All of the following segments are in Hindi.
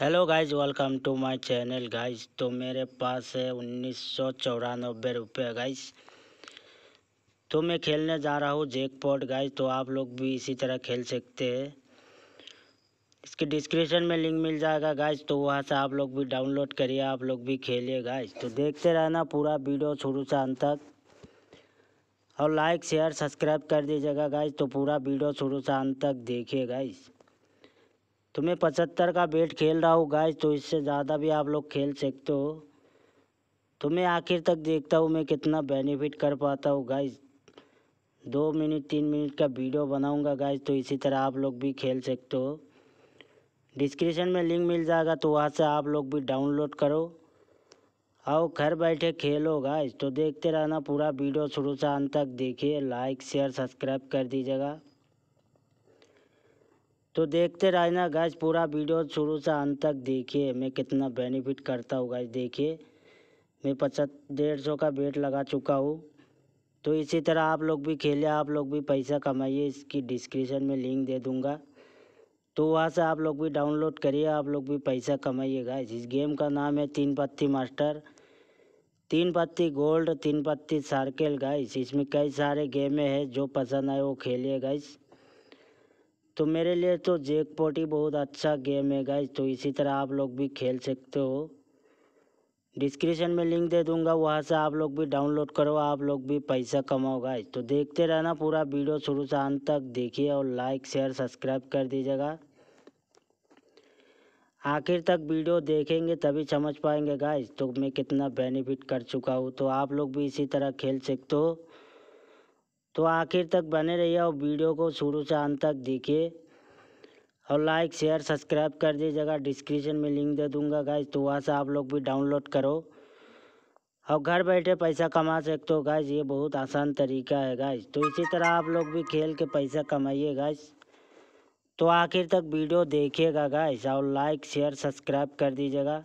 hello guys welcome to my channel guys तो मेरे पास है उन्नीस सौ चौरानबे रुपये गाइज तो मैं खेलने जा रहा हूँ पॉट गाइज तो आप लोग भी इसी तरह खेल सकते हैं इसके डिस्क्रिप्शन में लिंक मिल जाएगा गाइज तो वहाँ से आप लोग भी डाउनलोड करिए आप लोग भी खेलिए गाइज तो देखते रहना पूरा वीडियो शुरू से अंत तक और लाइक शेयर सब्सक्राइब कर दीजिएगा गाइज तो पूरा वीडियो शुरू से अंत तक देखिए गाइज़ तो मैं पचहत्तर का बेट खेल रहा हूँ गाइस तो इससे ज़्यादा भी आप लोग खेल सकते हो तो मैं आखिर तक देखता हूँ मैं कितना बेनिफिट कर पाता हूँ गाइस दो मिनट तीन मिनट का वीडियो बनाऊँगा गाइस तो इसी तरह आप लोग भी खेल सकते हो डिस्क्रिप्शन में लिंक मिल जाएगा तो वहाँ से आप लोग भी डाउनलोड करो आओ घर बैठे खेलो गाइस तो देखते रहना पूरा वीडियो शुरू से अंत तक देखिए लाइक शेयर सब्सक्राइब कर दीजिएगा तो देखते रहना गैस पूरा वीडियो शुरू से अंत तक देखिए मैं कितना बेनिफिट करता हूँ गैस देखिए मैं पचास डेढ़ सौ का बेट लगा चुका हूँ तो इसी तरह आप लोग भी खेले आप लोग भी पैसा कमाइए इसकी डिस्क्रिप्शन में लिंक दे दूँगा तो वहाँ से आप लोग भी डाउनलोड करिए आप लोग भी पैसा कमाइए गैस इस गेम का नाम है तीन पत्ती मास्टर तीन पत्ती गोल्ड तीन पत्ती सार्केल गाइस इसमें कई सारे गेमें हैं जो पसंद आए वो खेलिए गाइस तो मेरे लिए तो जेक पोटी बहुत अच्छा गेम है गाइज तो इसी तरह आप लोग भी खेल सकते हो डिस्क्रिप्शन में लिंक दे दूंगा वहाँ से आप लोग भी डाउनलोड करो आप लोग भी पैसा कमाओ गाइज तो देखते रहना पूरा वीडियो शुरू से अंत तक देखिए और लाइक शेयर सब्सक्राइब कर दीजिएगा आखिर तक वीडियो देखेंगे तभी समझ पाएंगे गाइज तो मैं कितना बेनिफिट कर चुका हूँ तो आप लोग भी इसी तरह खेल सकते हो तो आखिर तक बने रहिए और वीडियो को शुरू से अंत तक देखिए और लाइक शेयर सब्सक्राइब कर दीजिएगा डिस्क्रिप्शन में लिंक दे दूंगा गाइज तो वहाँ से आप लोग भी डाउनलोड करो और घर बैठे पैसा कमा सकते हो गाइज ये बहुत आसान तरीका है गाइज तो इसी तरह आप लोग भी खेल के पैसा कमाइए गाइज तो आखिर तक वीडियो देखिएगा गाइज और लाइक शेयर सब्सक्राइब कर दीजिएगा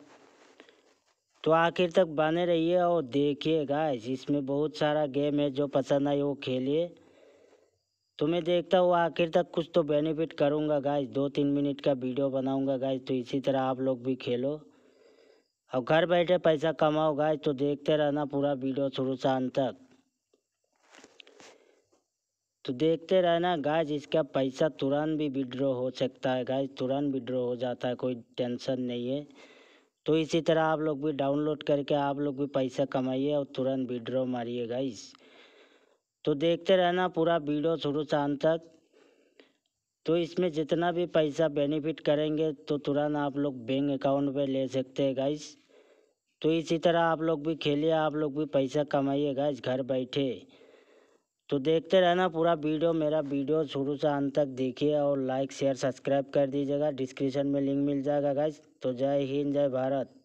तो आखिर तक बने रहिए और देखिए गाइस इसमें बहुत सारा गेम है जो पसंद आए वो खेलिए तो मैं देखता हूँ आखिर तक कुछ तो बेनिफिट करूँगा गाइस दो तीन मिनट का वीडियो बनाऊँगा गाइस तो इसी तरह आप लोग भी खेलो और घर बैठे पैसा कमाओ गाइस तो देखते रहना पूरा वीडियो शुरू से अंत तक तो देखते रहना गाइस इसका पैसा तुरंत भी विड्रॉ हो सकता है गाइस तुरंत विड्रॉ हो जाता है कोई टेंशन नहीं है तो इसी तरह आप लोग भी डाउनलोड करके आप लोग भी पैसा कमाइए और तुरंत विड्रॉ मारिए गाइस तो देखते रहना पूरा वीडियो शुरू से अंत तक तो इसमें जितना भी पैसा बेनिफिट करेंगे तो तुरंत आप लोग बैंक अकाउंट पे ले सकते हैं गाइस तो इसी तरह आप लोग भी खेलिए आप लोग भी पैसा कमाइए गाइस घर बैठे तो देखते रहना पूरा वीडियो मेरा वीडियो शुरू से अंत तक देखिए और लाइक शेयर सब्सक्राइब कर दीजिएगा डिस्क्रिप्शन में लिंक मिल जाएगा गाइज़ तो जय हिंद जय भारत